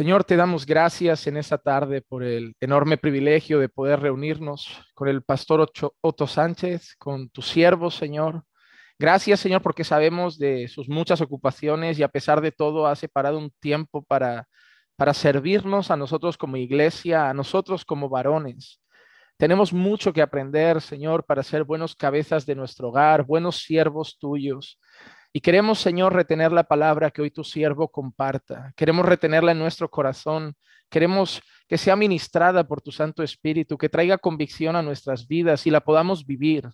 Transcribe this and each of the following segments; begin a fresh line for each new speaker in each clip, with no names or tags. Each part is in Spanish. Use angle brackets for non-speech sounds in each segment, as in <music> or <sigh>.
Señor, te damos gracias en esta tarde por el enorme privilegio de poder reunirnos con el pastor Otto Sánchez, con tu siervo, Señor. Gracias, Señor, porque sabemos de sus muchas ocupaciones y a pesar de todo ha separado un tiempo para, para servirnos a nosotros como iglesia, a nosotros como varones. Tenemos mucho que aprender, Señor, para ser buenos cabezas de nuestro hogar, buenos siervos tuyos. Y queremos, Señor, retener la palabra que hoy tu siervo comparta. Queremos retenerla en nuestro corazón. Queremos que sea ministrada por tu Santo Espíritu, que traiga convicción a nuestras vidas y la podamos vivir.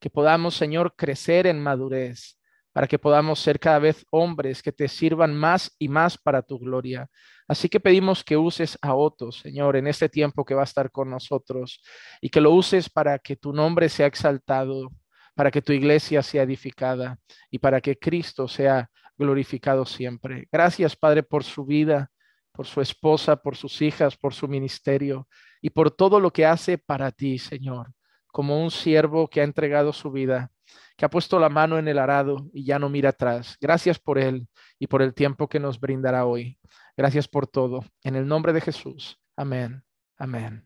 Que podamos, Señor, crecer en madurez para que podamos ser cada vez hombres que te sirvan más y más para tu gloria. Así que pedimos que uses a otros Señor, en este tiempo que va a estar con nosotros y que lo uses para que tu nombre sea exaltado para que tu iglesia sea edificada y para que Cristo sea glorificado siempre. Gracias, Padre, por su vida, por su esposa, por sus hijas, por su ministerio y por todo lo que hace para ti, Señor, como un siervo que ha entregado su vida, que ha puesto la mano en el arado y ya no mira atrás. Gracias por él y por el tiempo que nos brindará hoy. Gracias por todo. En el nombre de Jesús. Amén. Amén.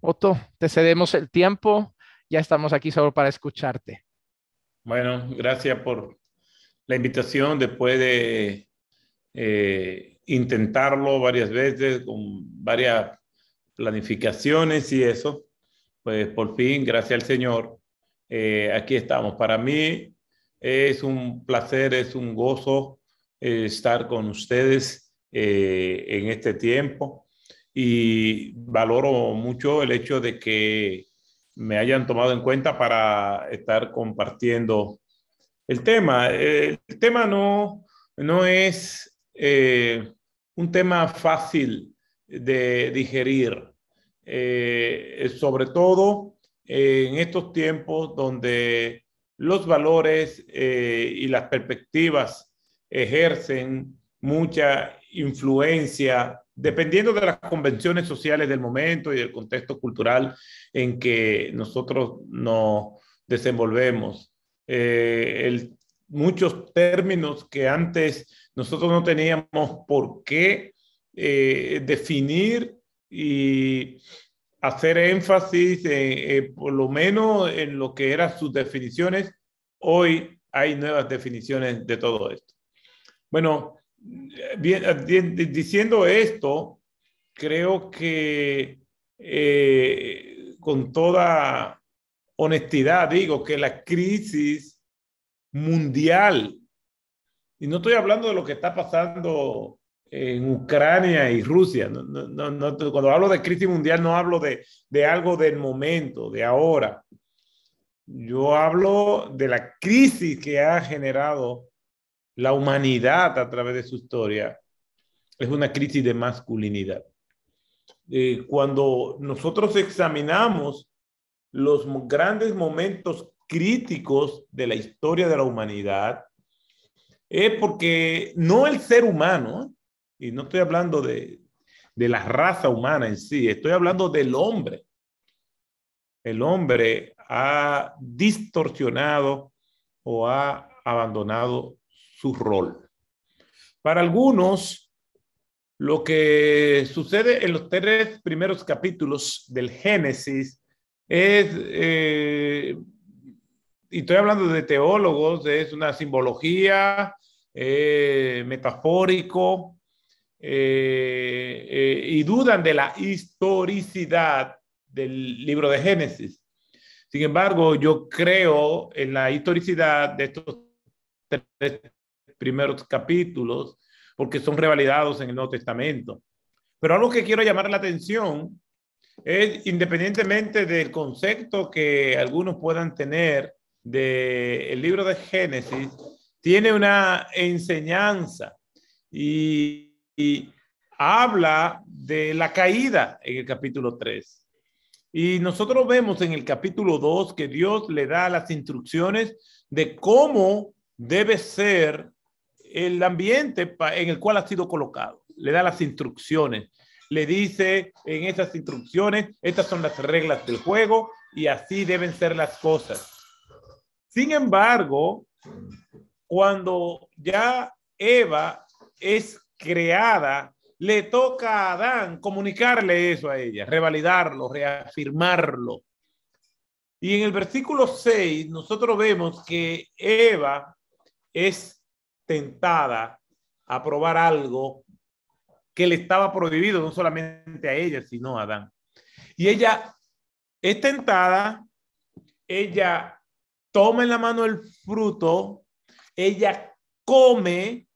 Otto, te cedemos el tiempo ya estamos aquí solo para escucharte.
Bueno, gracias por la invitación después de eh, intentarlo varias veces con varias planificaciones y eso. Pues por fin, gracias al Señor, eh, aquí estamos. Para mí es un placer, es un gozo eh, estar con ustedes en este tiempo y valoro mucho el hecho de que me hayan tomado en cuenta para estar compartiendo el tema. Eh, el tema no, no es eh, un tema fácil de digerir, eh, sobre todo en estos tiempos donde los valores y las perspectivas ejercen mucha influencia dependiendo de las convenciones sociales del momento y del contexto cultural en que nosotros nos desenvolvemos. Eh, muchos términos que antes nosotros no teníamos por qué eh, definir y hacer énfasis, eh, por lo menos en lo que eran sus definiciones, hoy hay nuevas definiciones de todo esto. Bueno, eh, diciendo esto, creo que eh, con toda honestidad digo que la crisis mundial, y no estoy hablando de lo que está pasando en Ucrania y Rusia, cuando hablo de crisis mundial no hablo de, de algo del momento, de ahora. Yo hablo de la crisis que ha generado la humanidad a través de su historia es una crisis de masculinidad. Eh, cuando nosotros examinamos los grandes momentos críticos de la historia de la humanidad, es porque no el ser humano, y no estoy hablando de, de la raza humana en sí, estoy hablando del hombre. El hombre ha distorsionado o ha abandonado su rol. Para algunos, lo que sucede en los tres primeros capítulos del Génesis es, eh, y estoy hablando de teólogos, es una simbología, eh, metafórico, eh, y dudan de la historicidad del libro de Génesis. Sin embargo, yo creo en la historicidad de estos tres primeros capítulos, porque son revalidados en el Nuevo Testamento. Pero algo que quiero llamar la atención es, independientemente del concepto que algunos puedan tener del el libro de Génesis, tiene una enseñanza y, y habla de la caída en el capítulo 3. Y nosotros vemos en el capítulo 2 que Dios le da las instrucciones de cómo debe ser el ambiente en el cual ha sido colocado, le da las instrucciones, le dice en esas instrucciones, estas son las reglas del juego y así deben ser las cosas. Sin embargo, cuando ya Eva es creada, le toca a Adán comunicarle eso a ella, revalidarlo, reafirmarlo. Y en el versículo 6 nosotros vemos que Eva es tentada a probar algo que le estaba prohibido no solamente a ella, sino a Adán. Y ella es tentada, ella toma en la mano el fruto, ella come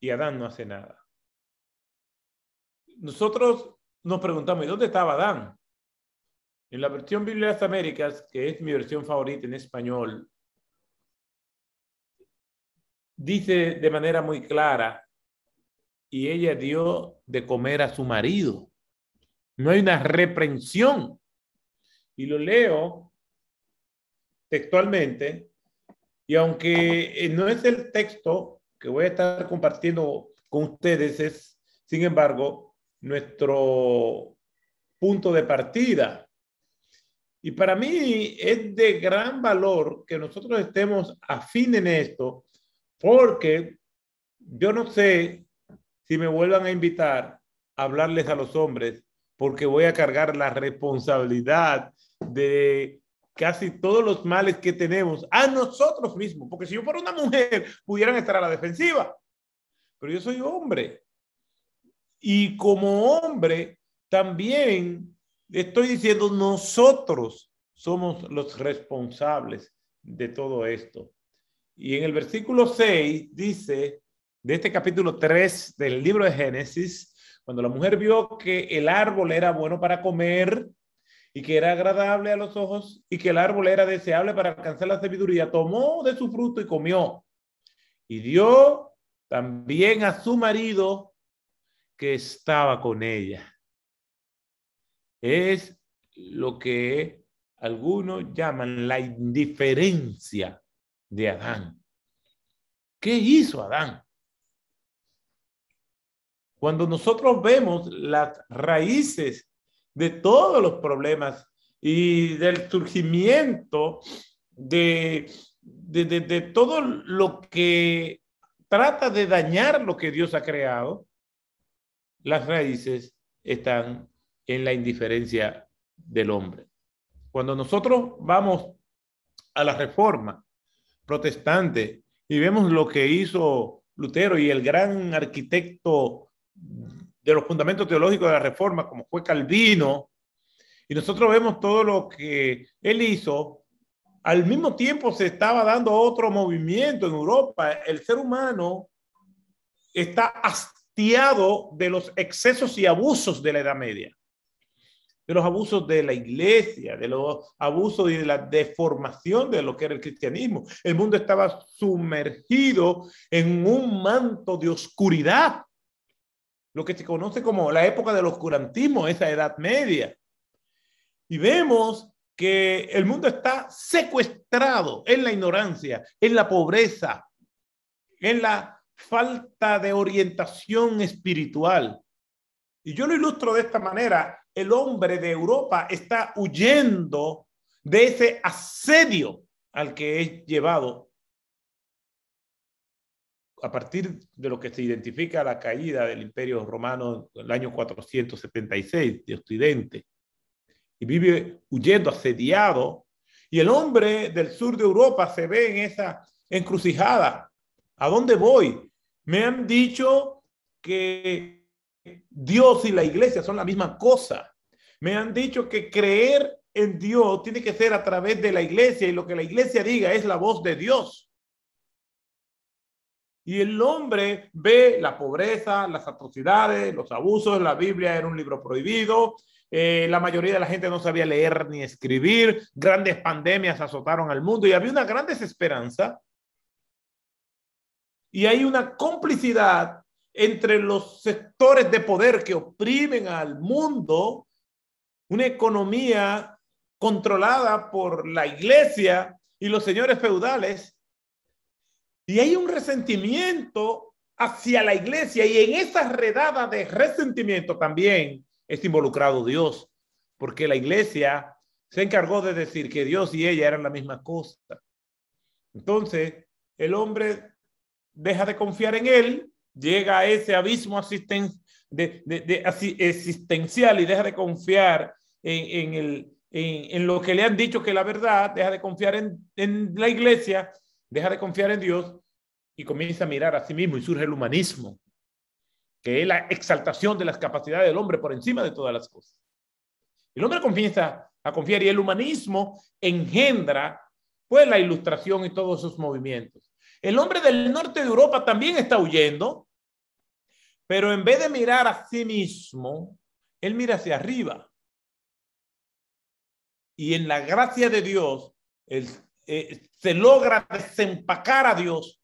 y Adán no hace nada. Nosotros nos preguntamos, ¿y dónde estaba Adán? En la versión Biblia de las Américas, que es mi versión favorita en español, dice de manera muy clara, y ella dio de comer a su marido. No hay una reprensión. Y lo leo textualmente, y aunque eh, no es el texto que voy a estar compartiendo con ustedes, es, sin embargo, nuestro punto de partida. Y para mí es de gran valor que nosotros estemos afín en esto, porque yo no sé si me vuelvan a invitar a hablarles a los hombres, porque voy a cargar la responsabilidad de casi todos los males que tenemos a nosotros mismos, porque si yo fuera una mujer, pudieran estar a la defensiva, pero yo soy hombre. Y como hombre, también estoy diciendo, nosotros somos los responsables de todo esto. Y en el versículo 6 dice, de este capítulo 3 del libro de Génesis, cuando la mujer vio que el árbol era bueno para comer y que era agradable a los ojos y que el árbol era deseable para alcanzar la sabiduría, tomó de su fruto y comió. Y dio también a su marido que estaba con ella. Es lo que algunos llaman la indiferencia de Adán. ¿Qué hizo Adán? Cuando nosotros vemos las raíces de todos los problemas y del surgimiento de, de todo lo que trata de dañar lo que Dios ha creado, las raíces están en la indiferencia del hombre. Cuando nosotros vamos a la reforma protestante y vemos lo que hizo Lutero y el gran arquitecto de los fundamentos teológicos de la Reforma, como fue Calvino, y nosotros vemos todo lo que él hizo, al mismo tiempo se estaba dando otro movimiento en Europa. El ser humano está hastiado de los excesos y abusos de la Edad Media de los abusos de la iglesia, de los abusos y de la deformación de lo que era el cristianismo. El mundo estaba sumergido en un manto de oscuridad, lo que se conoce como la época del oscurantismo, esa Edad Media. Y vemos que el mundo está secuestrado en la ignorancia, en la pobreza, en la falta de orientación espiritual. Y yo lo ilustro de esta manera el hombre de Europa está huyendo de ese asedio al que es llevado a partir de lo que se identifica la caída del imperio romano en el año 476 de Occidente, y vive huyendo, asediado, y el hombre del sur de Europa se ve en esa encrucijada. ¿A dónde voy? Me han dicho que Dios y la iglesia son la misma cosa. Me han dicho que creer en Dios tiene que ser a través de la iglesia y lo que la iglesia diga es la voz de Dios. Y el hombre ve la pobreza, las atrocidades, los abusos. La Biblia era un libro prohibido. Eh, la mayoría de la gente no sabía leer ni escribir. Grandes pandemias azotaron al mundo y había una gran desesperanza. Y hay una complicidad entre los sectores de poder que oprimen al mundo, una economía controlada por la iglesia y los señores feudales, y hay un resentimiento hacia la iglesia, y en esa redada de resentimiento también es involucrado Dios, porque la iglesia se encargó de decir que Dios y ella eran la misma cosa. Entonces, el hombre deja de confiar en él llega a ese abismo existencial y deja de confiar en, lo que le han dicho que la verdad, deja de confiar en, en la iglesia, deja de confiar en Dios y comienza a mirar a sí mismo y surge el humanismo, que es la exaltación de las capacidades del hombre por encima de todas las cosas. El hombre comienza a confiar y el humanismo engendra pues la ilustración y todos sus movimientos. El hombre del norte de Europa también está huyendo, pero en vez de mirar a sí mismo, él mira hacia arriba. Y en la gracia de Dios, eh, se logra desempacar a Dios,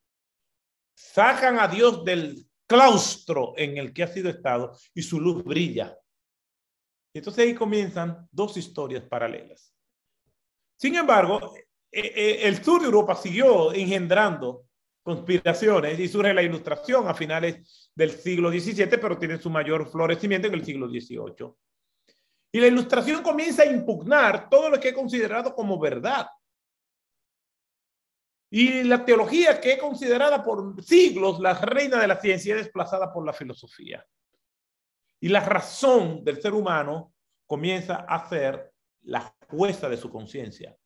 sacan a Dios del claustro en el que ha sido estado y su luz brilla. Entonces ahí comienzan dos historias paralelas. Sin embargo, eh, eh, el sur de Europa siguió engendrando conspiraciones y surge la ilustración a finales del siglo XVII, pero tiene su mayor florecimiento en el siglo XVIII. Y la ilustración comienza a impugnar todo lo que he considerado como verdad. Y la teología que es considerada por siglos la reina de la ciencia es desplazada por la filosofía. Y la razón del ser humano comienza a ser la jueza de su conciencia.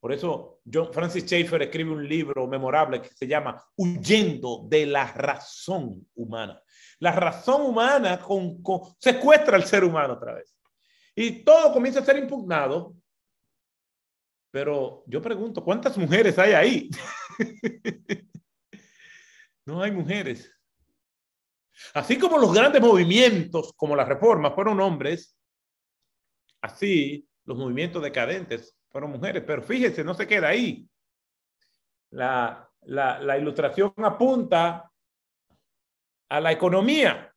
Por eso John Francis Schaeffer escribe un libro memorable que se llama Huyendo de la razón humana. La razón humana con, secuestra al ser humano otra vez. Y todo comienza a ser impugnado. Pero yo pregunto, ¿cuántas mujeres hay ahí? <laughs> no hay mujeres. Así como los grandes movimientos, como la reforma, fueron hombres, así los movimientos decadentes fueron mujeres, pero fíjense, no se queda ahí. La, la ilustración apunta a la economía.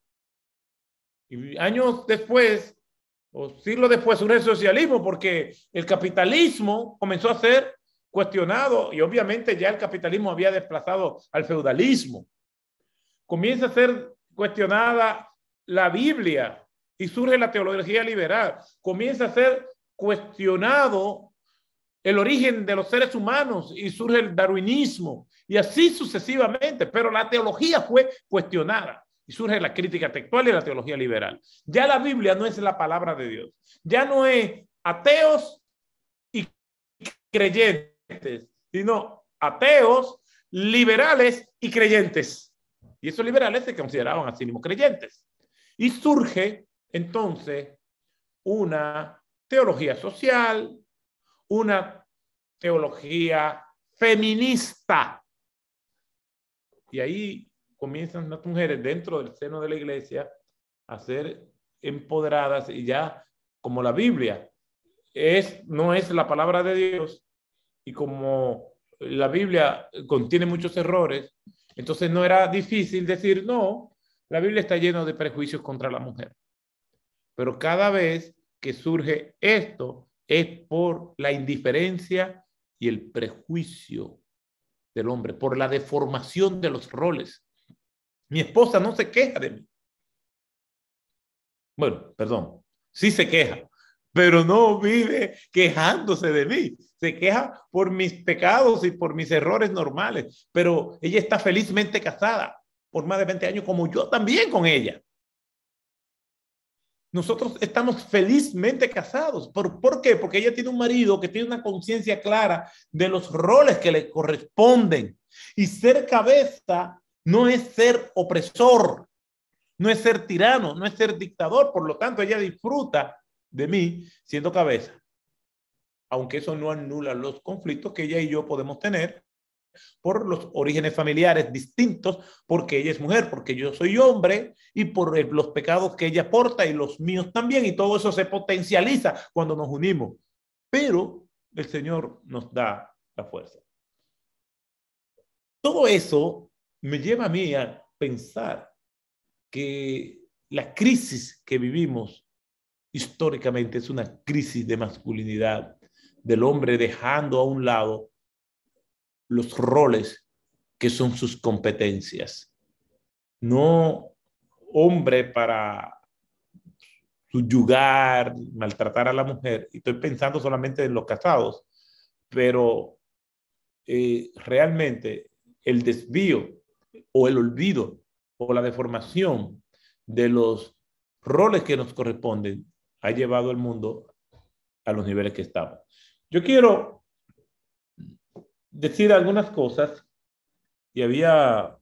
Y años después, o siglos después, surge el socialismo, porque el capitalismo comenzó a ser cuestionado y obviamente ya el capitalismo había desplazado al feudalismo. Comienza a ser cuestionada la Biblia y surge la teología liberal. Comienza a ser cuestionado el origen de los seres humanos y surge el darwinismo y así sucesivamente, pero la teología fue cuestionada y surge la crítica textual y la teología liberal. Ya la Biblia no es la palabra de Dios, ya no es ateos y creyentes, sino ateos, liberales y creyentes. Y esos liberales se consideraban a sí mismos creyentes. Y surge entonces una teología social, una teología feminista. Y ahí comienzan las mujeres dentro del seno de la iglesia a ser empoderadas y ya como la Biblia es, no es la palabra de Dios y como la Biblia contiene muchos errores, entonces no era difícil decir, no, la Biblia está llena de prejuicios contra la mujer. Pero cada vez que surge esto, es por la indiferencia y el prejuicio del hombre, por la deformación de los roles. Mi esposa no se queja de mí. Bueno, perdón, sí se queja, pero no vive quejándose de mí. Se queja por mis pecados y por mis errores normales, pero ella está felizmente casada por más de 20 años, como yo también con ella nosotros estamos felizmente casados. ¿Por, qué? Porque ella tiene un marido que tiene una conciencia clara de los roles que le corresponden. Y ser cabeza no es ser opresor, no es ser tirano, no es ser dictador. Por lo tanto, ella disfruta de mí siendo cabeza. Aunque eso no anula los conflictos que ella y yo podemos tener por los orígenes familiares distintos, porque ella es mujer, porque yo soy hombre y por eh, los pecados que ella porta y los míos también, y todo eso se potencializa cuando nos unimos. Pero el Señor nos da la fuerza. Todo eso me lleva a mí a pensar que la crisis que vivimos históricamente es una crisis de masculinidad, del hombre dejando a un lado los roles que son sus competencias. No hombre para subyugar, maltratar a la mujer, y estoy pensando solamente en los casados, pero eh, realmente el desvío o el olvido o la deformación de los roles que nos corresponden ha llevado el mundo a los niveles que estamos. Yo quiero decir algunas cosas y había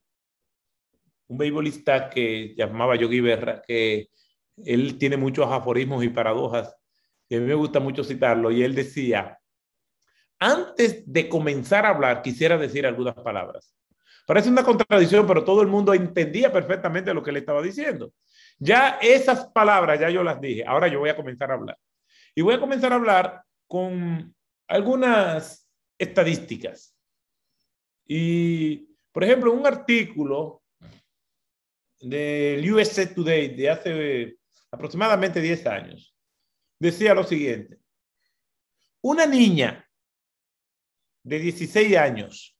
un beibolista que llamaba Yogi Berra, que él tiene muchos aforismos y paradojas, que a mí me gusta mucho citarlo, y él decía, antes de comenzar a hablar, quisiera decir algunas palabras. Parece una contradicción, pero todo el mundo entendía perfectamente lo que le estaba diciendo. Ya esas palabras, ya yo las dije, ahora yo voy a comenzar a hablar. Y voy a comenzar a hablar con algunas estadísticas. Y, por ejemplo, un artículo del USA Today de hace aproximadamente 10 años decía lo siguiente. Una niña de 16 años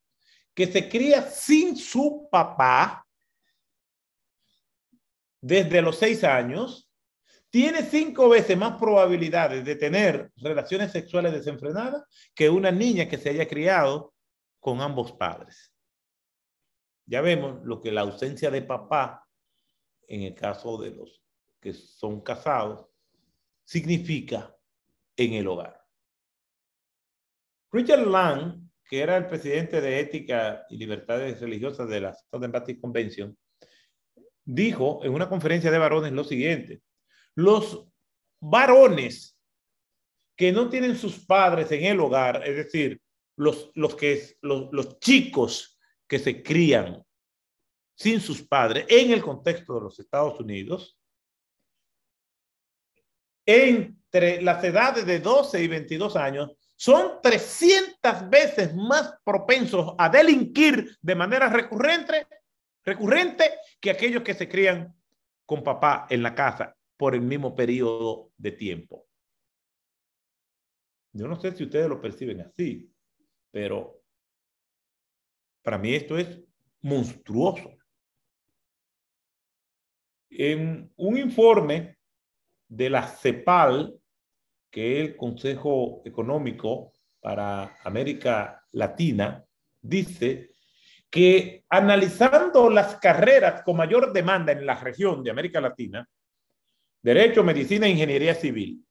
que se cría sin su papá desde los 6 años tiene cinco veces más probabilidades de tener relaciones sexuales desenfrenadas que una niña que se haya criado con ambos padres. Ya vemos lo que la ausencia de papá, en el caso de los que son casados, significa en el hogar. Richard Lang, que era el presidente de Ética y Libertades Religiosas de la Southern Baptist Convention, dijo en una conferencia de varones lo siguiente los varones que no tienen sus padres en el hogar, es decir, los, los, que, chicos que se crían sin sus padres en el contexto de los Estados Unidos, entre las edades de 12 y 22 años, son 300 veces más propensos a delinquir de manera recurrente, recurrente que aquellos que se crían con papá en la casa por el mismo periodo de tiempo. Yo no sé si ustedes lo perciben así, pero para mí esto es monstruoso. En un informe de la CEPAL, que es el Consejo Económico para América Latina, dice que analizando las carreras con mayor demanda en la región de América Latina, Derecho, Medicina e Ingeniería Civil.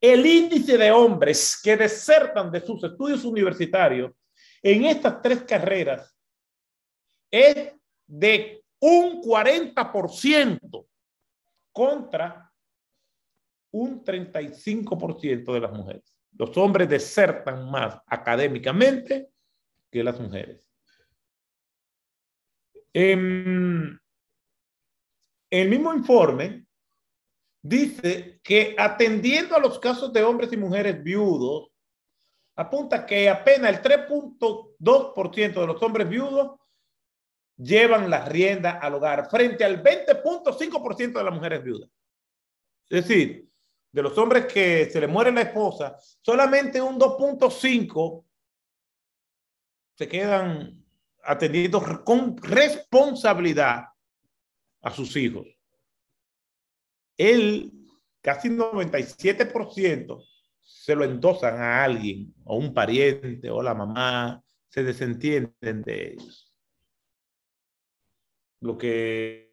El índice de hombres que desertan de sus estudios universitarios en estas tres carreras es de un 40% contra un 35% de las mujeres. Los hombres desertan más académicamente que las mujeres. Em, el mismo informe dice que atendiendo a los casos de hombres y mujeres viudos, apunta que apenas el 3.2% de los hombres viudos llevan la rienda al hogar frente al 20.5% de las mujeres viudas. Es decir, de los hombres que se le muere la esposa, solamente un 2.5 se quedan atendidos con responsabilidad a sus hijos. El casi 97%, se lo endosan a alguien, o un pariente, o la mamá, se desentienden de ellos. Lo que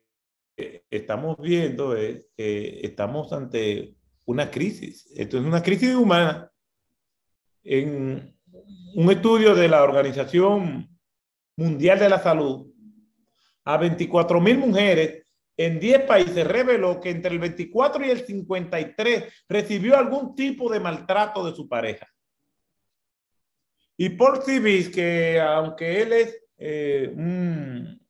eh, estamos viendo es que estamos ante una crisis. Esto es una crisis humana. En un estudio de la Organización Mundial de la Salud, a 24 mil mujeres en 10 países reveló que entre el 24 y el 53 recibió algún tipo de maltrato de su pareja. Y Paul Civis, que aunque él es eh, un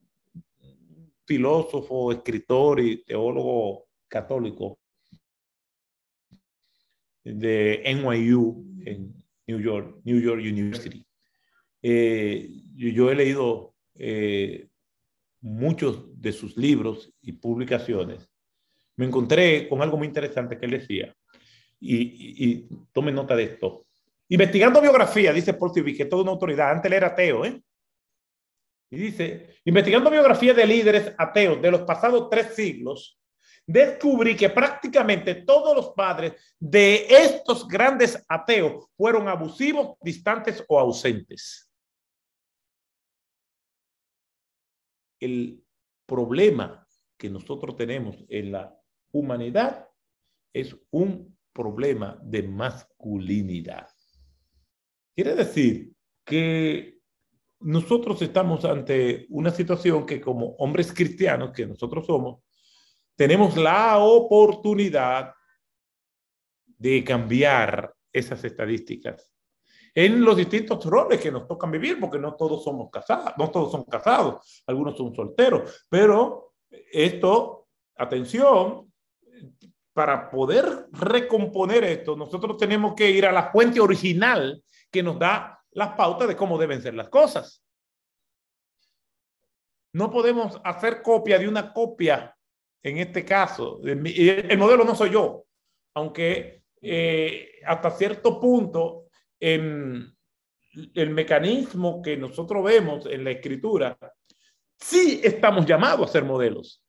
filósofo, escritor y teólogo católico de NYU, en New York, New York University, eh, yo he leído eh, muchos de sus libros publicaciones, me encontré con algo muy interesante que él decía, y, tome nota de esto. Investigando biografía, dice Paul vi que toda una autoridad, antes él era ateo, ¿eh? Y dice, investigando biografía de líderes ateos de los pasados tres siglos, descubrí que prácticamente todos los padres de estos grandes ateos fueron abusivos, distantes o ausentes. El problema que nosotros tenemos en la humanidad es un problema de masculinidad. Quiere decir que nosotros estamos ante una situación que como hombres cristianos que nosotros somos, tenemos la oportunidad de cambiar esas estadísticas en los distintos roles que nos tocan vivir, porque no todos somos casados, no todos son casados, algunos son solteros, pero esto, atención, para poder recomponer esto, nosotros tenemos que ir a la fuente original que nos da las pautas de cómo deben ser las cosas. No podemos hacer copia de una copia, en este caso. El modelo no soy yo, aunque eh, hasta cierto punto en el mecanismo que nosotros vemos en la escritura sí estamos llamados a ser modelos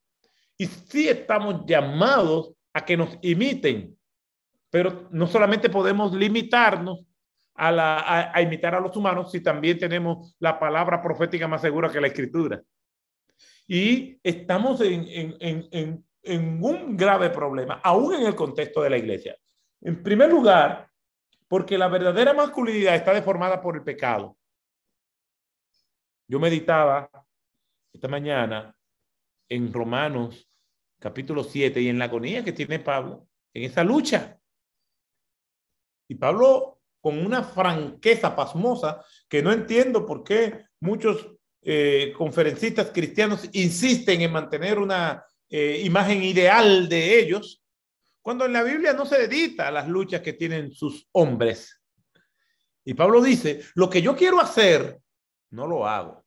y sí estamos llamados a que nos imiten, pero no solamente podemos limitarnos a, imitar a los humanos, si también tenemos la palabra profética más segura que la escritura. Y estamos en, en un grave problema, aún en el contexto de la iglesia. En primer lugar, porque la verdadera masculinidad está deformada por el pecado. Yo meditaba esta mañana en Romanos capítulo 7 y en la agonía que tiene Pablo, en esa lucha. Y Pablo con una franqueza pasmosa que no entiendo por qué muchos eh, conferencistas cristianos insisten en mantener una eh, imagen ideal de ellos, cuando en la Biblia no se dedica a las luchas que tienen sus hombres. Y Pablo dice, lo que yo quiero hacer, no lo hago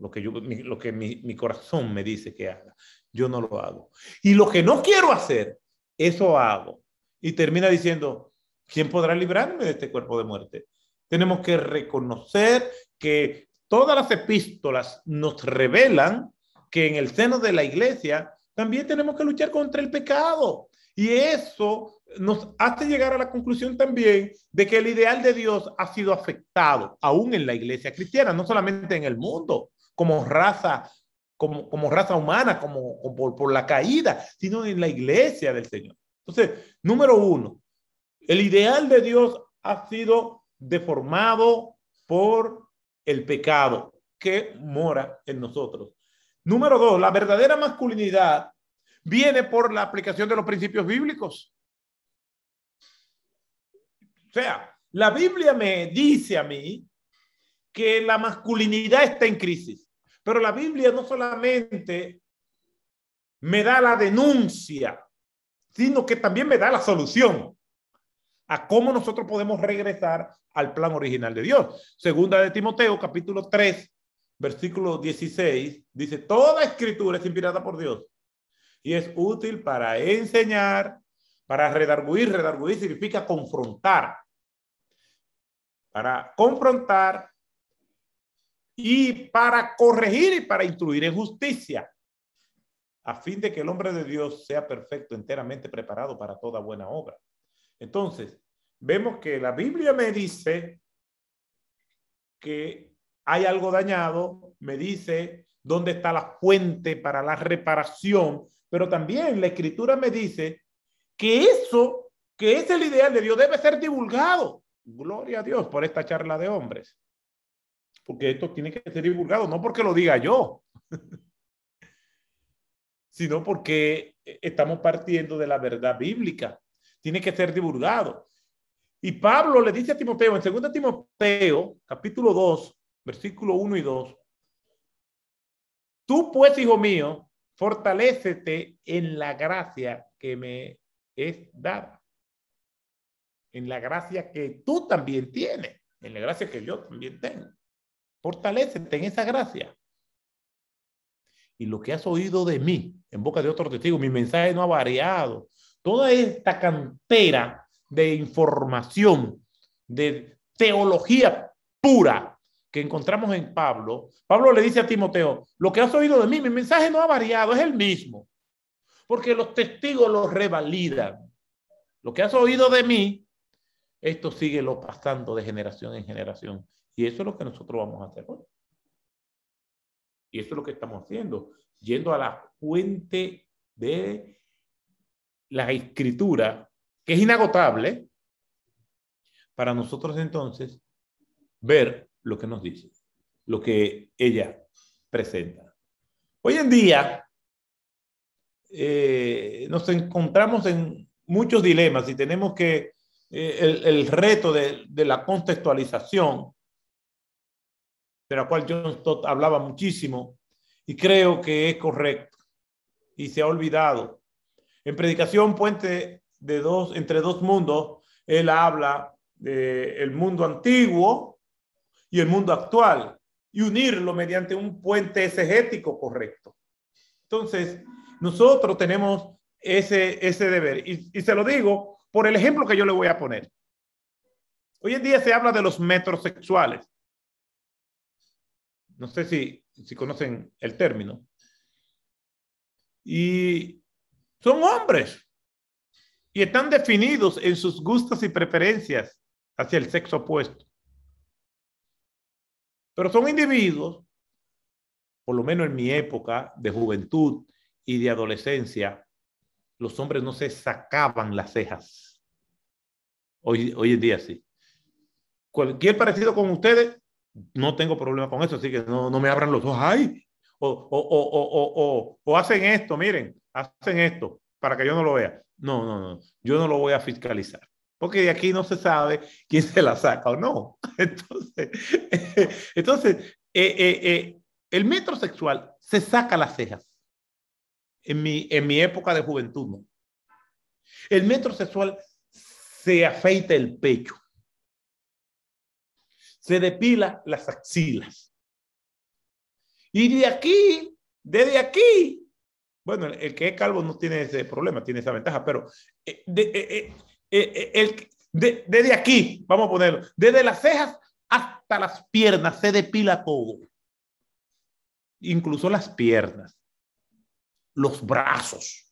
lo que, yo, lo que mi, mi corazón me dice que haga. Yo no lo hago. Y lo que no quiero hacer, eso hago. Y termina diciendo, ¿quién podrá librarme de este cuerpo de muerte? Tenemos que reconocer que todas las epístolas nos revelan que en el seno de la iglesia también tenemos que luchar contra el pecado. Y eso nos hace llegar a la conclusión también de que el ideal de Dios ha sido afectado, aún en la iglesia cristiana, no solamente en el mundo como raza, como, como raza humana, como, por, por la caída, sino en la iglesia del Señor. Entonces, número uno, el ideal de Dios ha sido deformado por el pecado que mora en nosotros. Número dos, la verdadera masculinidad viene por la aplicación de los principios bíblicos. O sea, la Biblia me dice a mí que la masculinidad está en crisis. Pero la Biblia no solamente me da la denuncia, sino que también me da la solución a cómo nosotros podemos regresar al plan original de Dios. Segunda de Timoteo, capítulo 3, versículo 16, dice, toda escritura es inspirada por Dios y es útil para enseñar, para redarguir. Redarguir significa confrontar. Para confrontar, y para corregir y para instruir en justicia, a fin de que el hombre de Dios sea perfecto, enteramente preparado para toda buena obra. Entonces, vemos que la Biblia me dice que hay algo dañado, me dice dónde está la fuente para la reparación, pero también la escritura me dice que eso, que es el ideal de Dios, debe ser divulgado. Gloria a Dios por esta charla de hombres porque esto tiene que ser divulgado, no porque lo diga yo, <laughs> sino porque estamos partiendo de la verdad bíblica. Tiene que ser divulgado. Y Pablo le dice a Timoteo, en 2 Timoteo, capítulo 2, versículo 1 y 2, tú pues, hijo mío, fortalécete en la gracia que me es dada, en la gracia que tú también tienes, en la gracia que yo también tengo. Fortalécete en esa gracia. Y lo que has oído de mí, en boca de otro testigo, mi mensaje no ha variado. Toda esta cantera de información, de teología pura que encontramos en Pablo, Pablo le dice a Timoteo, lo que has oído de mí, mi mensaje no ha variado, es el mismo, porque los testigos lo revalidan. Lo que has oído de mí, esto sigue lo pasando de generación en generación. Y eso es lo que nosotros vamos a hacer hoy. Y eso es lo que estamos haciendo, yendo a la fuente de la escritura, que es inagotable, para nosotros entonces ver lo que nos dice, lo que ella presenta. Hoy en día eh, nos encontramos en muchos dilemas y tenemos que eh, el, reto de la contextualización de la cual John Stott hablaba muchísimo y creo que es correcto y se ha olvidado. En Predicación Puente de dos, entre dos mundos, él habla del el mundo antiguo y el mundo actual y unirlo mediante un puente esegético correcto. Entonces, nosotros tenemos ese, ese deber. Y, y se lo digo por el ejemplo que yo le voy a poner. Hoy en día se habla de los metrosexuales. No sé si, si conocen el término. Y son hombres y están definidos en sus gustos y preferencias hacia el sexo opuesto. Pero son individuos, por lo menos en mi época de juventud y de adolescencia, los hombres no se sacaban las cejas. Hoy, hoy en día sí. Cualquier parecido con ustedes no tengo problema con eso, así que no, no me abran los ojos, ay, o, o, o, o, hacen esto, miren, hacen esto para que yo no lo vea. No, no, no, yo no lo voy a fiscalizar, porque de aquí no se sabe quién se la saca o no. <laughs> Entonces, <laughs> entonces eh, eh, eh el metrosexual se saca las cejas. En mi, en mi época de juventud, no. El metrosexual se afeita el pecho se depila las axilas. Y de aquí, desde aquí, bueno, el, que es calvo no tiene ese problema, tiene esa ventaja, pero eh, eh, eh, desde aquí, vamos a ponerlo, desde las cejas hasta las piernas se depila todo. Incluso las piernas, los brazos.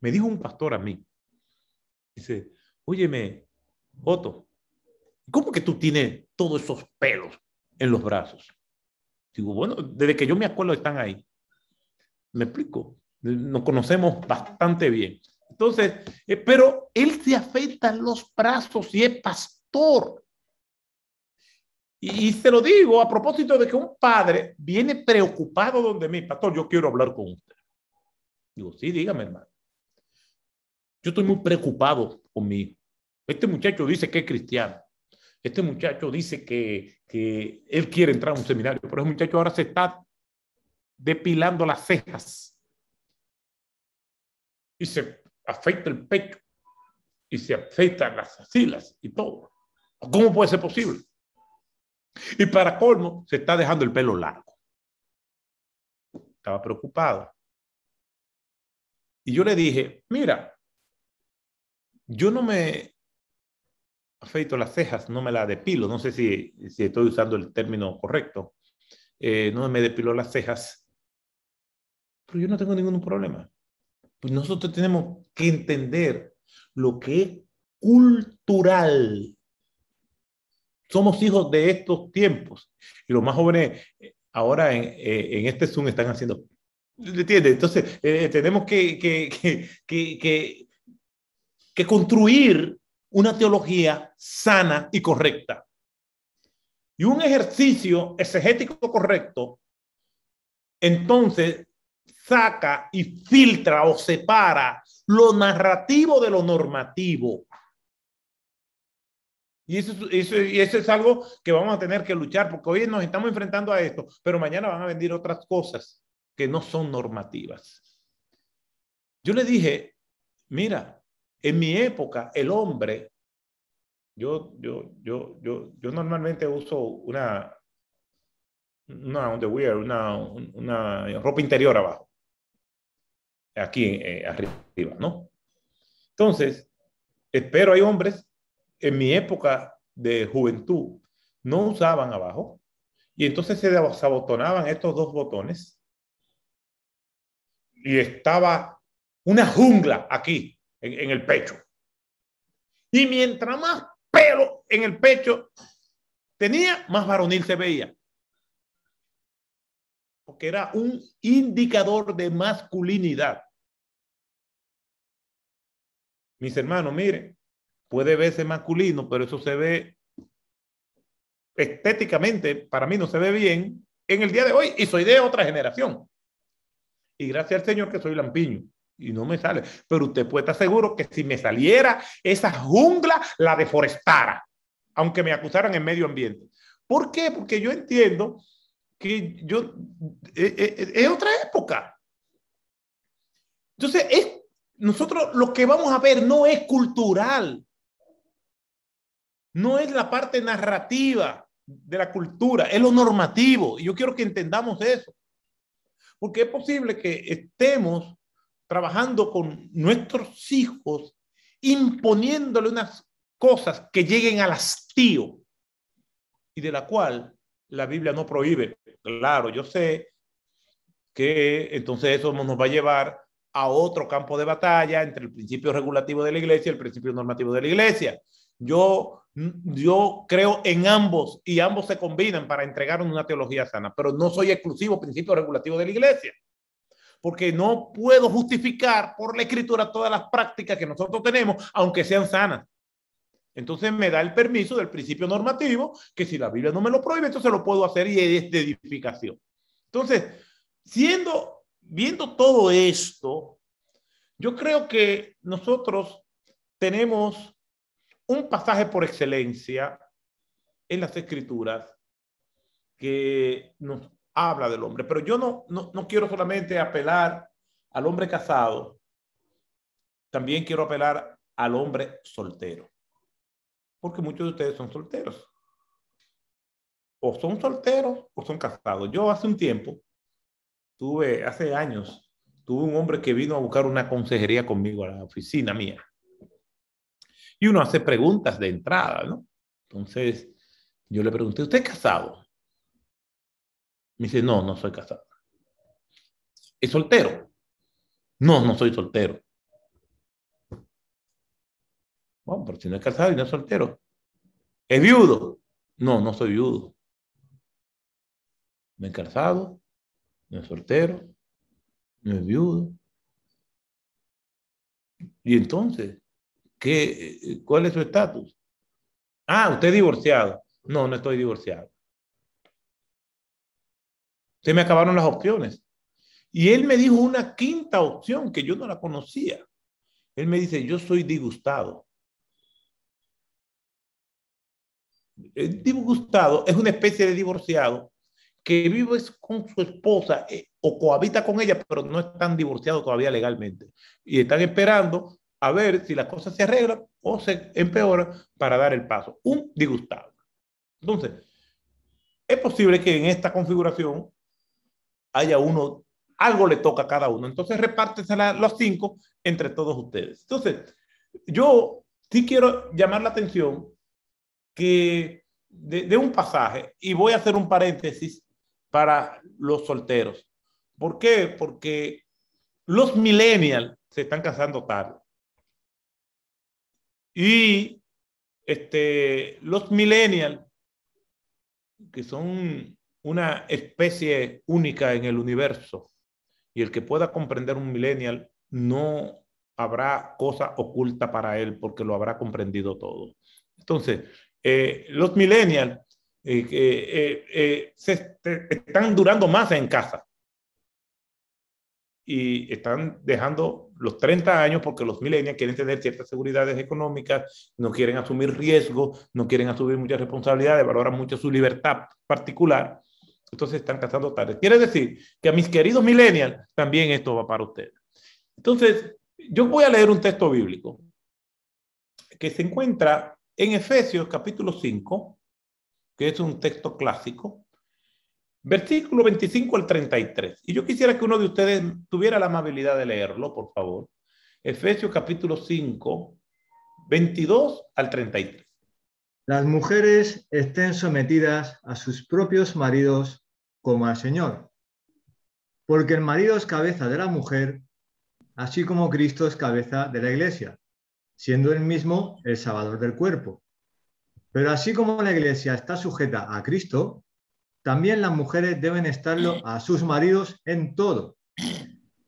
Me dijo un pastor a mí, dice, óyeme, Otto, ¿Cómo que tú tienes todos esos pelos en los brazos? Digo, bueno, desde que yo me acuerdo están ahí. Me explico. Nos conocemos bastante bien. Entonces, eh, pero él se afeita los brazos y es pastor. Y, se lo digo a propósito de que un padre viene preocupado donde mi pastor, yo quiero hablar con usted. Digo, sí, dígame, hermano. Yo estoy muy preocupado con mi Este muchacho dice que es cristiano. Este muchacho dice que, él quiere entrar a un seminario, pero ese muchacho ahora se está depilando las cejas y se afecta el pecho y se afectan las axilas y todo. ¿Cómo puede ser posible? Y para colmo, se está dejando el pelo largo. Estaba preocupado. Y yo le dije, mira, yo no me afeito las cejas, no me la depilo, no sé si, si estoy usando el término correcto, eh, no me depilo las cejas, pero yo no tengo ningún problema. Pues nosotros tenemos que entender lo que es cultural. Somos hijos de estos tiempos. Y los más jóvenes eh, ahora eh, en, este Zoom están haciendo... ¿Entiendes? Entonces, tenemos que, que, que, que, que construir una teología sana y correcta. Y un ejercicio exegético correcto, entonces saca y filtra o separa lo narrativo de lo normativo. Y eso, y es algo que vamos a tener que luchar, porque hoy nos estamos enfrentando a esto, pero mañana van a venir otras cosas que no son normativas. Yo le dije, mira, en mi época, el hombre, yo, yo, yo, yo, yo normalmente uso una, una una, una ropa interior abajo, aquí eh, arriba, ¿no? Entonces, espero hay hombres, en mi época de juventud, no usaban abajo, y entonces se desabotonaban estos dos botones, y estaba una jungla aquí, en, el pecho. Y mientras más pelo en el pecho tenía, más varonil se veía. Porque era un indicador de masculinidad. Mis hermanos, miren, puede verse masculino, pero eso se ve estéticamente, para mí no se ve bien en el día de hoy y soy de otra generación. Y gracias al Señor que soy lampiño y no me sale. Pero usted puede estar seguro que si me saliera esa jungla, la deforestara, aunque me acusaran en medio ambiente. ¿Por qué? Porque yo entiendo que yo eh, eh, eh, es otra época. Entonces, nosotros lo que vamos a ver no es cultural, no es la parte narrativa de la cultura, es lo normativo. Y yo quiero que entendamos eso, porque es posible que estemos trabajando con nuestros hijos, imponiéndole unas cosas que lleguen al hastío y de la cual la Biblia no prohíbe. Claro, yo sé que entonces eso nos va a llevar a otro campo de batalla entre el principio regulativo de la iglesia y el principio normativo de la iglesia. Yo, yo creo en ambos y ambos se combinan para entregar una teología sana, pero no soy exclusivo principio regulativo de la iglesia porque no puedo justificar por la escritura todas las prácticas que nosotros tenemos, aunque sean sanas. Entonces me da el permiso del principio normativo, que si la Biblia no me lo prohíbe, entonces lo puedo hacer y es de edificación. Entonces, siendo, viendo todo esto, yo creo que nosotros tenemos un pasaje por excelencia en las escrituras que nos habla del hombre. Pero yo no, no, quiero solamente apelar al hombre casado, también quiero apelar al hombre soltero. Porque muchos de ustedes son solteros. O son solteros o son casados. Yo hace un tiempo, tuve, hace años, tuve un hombre que vino a buscar una consejería conmigo a la oficina mía. Y uno hace preguntas de entrada, ¿no? Entonces, yo le pregunté, ¿usted es casado? Me dice, no, no soy casado. ¿Es soltero? No, no soy soltero. Bueno, pero si no es casado y no es soltero. ¿Es viudo? No, no soy viudo. No es casado, no es soltero, no es viudo. Y entonces, ¿qué, ¿cuál es su estatus? Ah, usted es divorciado. No, no estoy divorciado. Se me acabaron las opciones. Y él me dijo una quinta opción que yo no la conocía. Él me dice, yo soy disgustado. El disgustado es una especie de divorciado que vive con su esposa eh, o cohabita con ella, pero no están divorciados todavía legalmente. Y están esperando a ver si las cosas se arreglan o se empeoran para dar el paso. Un disgustado. Entonces, es posible que en esta configuración haya uno, algo le toca a cada uno. Entonces repártense los cinco entre todos ustedes. Entonces, yo sí quiero llamar la atención que de, un pasaje, y voy a hacer un paréntesis para los solteros. ¿Por qué? Porque los millennials se están casando tarde. Y este, los millennials, que son una especie única en el universo y el que pueda comprender un millennial no habrá cosa oculta para él porque lo habrá comprendido todo. Entonces, eh, los millennials eh, eh, están durando más en casa y están dejando los 30 años porque los millennials quieren tener ciertas seguridades económicas, no quieren asumir riesgo no quieren asumir muchas responsabilidades, valoran mucho su libertad particular entonces están casando tarde. Quiere decir que a mis queridos millennials también esto va para ustedes. Entonces, yo voy a leer un texto bíblico que se encuentra en Efesios capítulo 5, que es un texto clásico, versículo 25 al 33. Y yo quisiera que uno de ustedes tuviera la amabilidad de leerlo, por favor. Efesios capítulo 5, 22 al
33 las mujeres estén sometidas a sus propios maridos como al Señor, porque el marido es cabeza de la mujer, así como Cristo es cabeza de la iglesia, siendo él mismo el salvador del cuerpo. Pero así como la iglesia está sujeta a Cristo, también las mujeres deben estarlo a sus maridos en todo.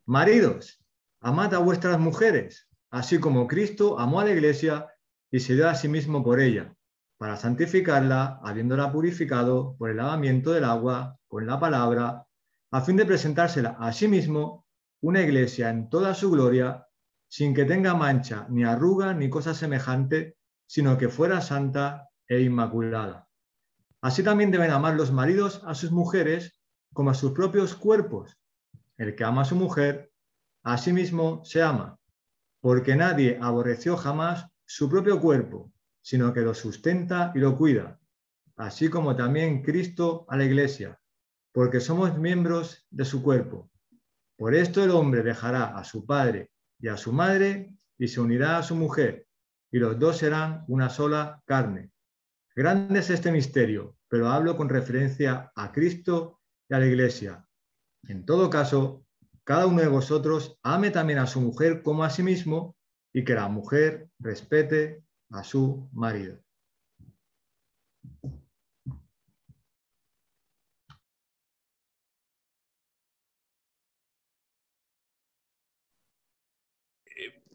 Maridos, amad a vuestras mujeres, así como Cristo amó a la iglesia y se dio a sí mismo por ella, para santificarla, habiéndola purificado por el lavamiento del agua con la palabra, a fin de presentársela a sí mismo una iglesia en toda su gloria, sin que tenga mancha, ni arruga, ni cosa semejante, sino que fuera santa e inmaculada. Así también deben amar los maridos a sus mujeres como a sus propios cuerpos. El que ama a su mujer, a sí mismo se ama, porque nadie aborreció jamás su propio cuerpo sino que lo sustenta y lo cuida, así como también Cristo a la iglesia, porque somos miembros de su cuerpo. Por esto el hombre dejará a su padre y a su madre y se unirá a su mujer, y los dos serán una sola carne. Grande es este misterio, pero hablo con referencia a Cristo y a la iglesia. En todo caso, cada uno de vosotros ame también a su mujer como a sí mismo y que la mujer respete a su marido.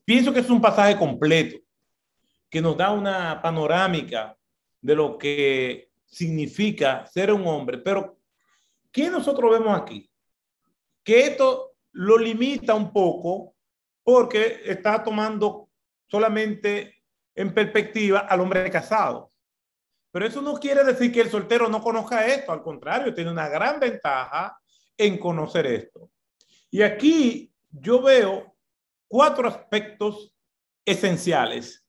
Pienso que es un pasaje completo, que nos da una
panorámica de lo que significa ser un hombre. Pero, ¿qué nosotros vemos aquí? Que esto lo limita un poco porque está tomando solamente en perspectiva al hombre casado. Pero eso no quiere decir que el soltero no conozca esto, al contrario, tiene una gran ventaja en conocer esto. Y aquí yo veo cuatro aspectos esenciales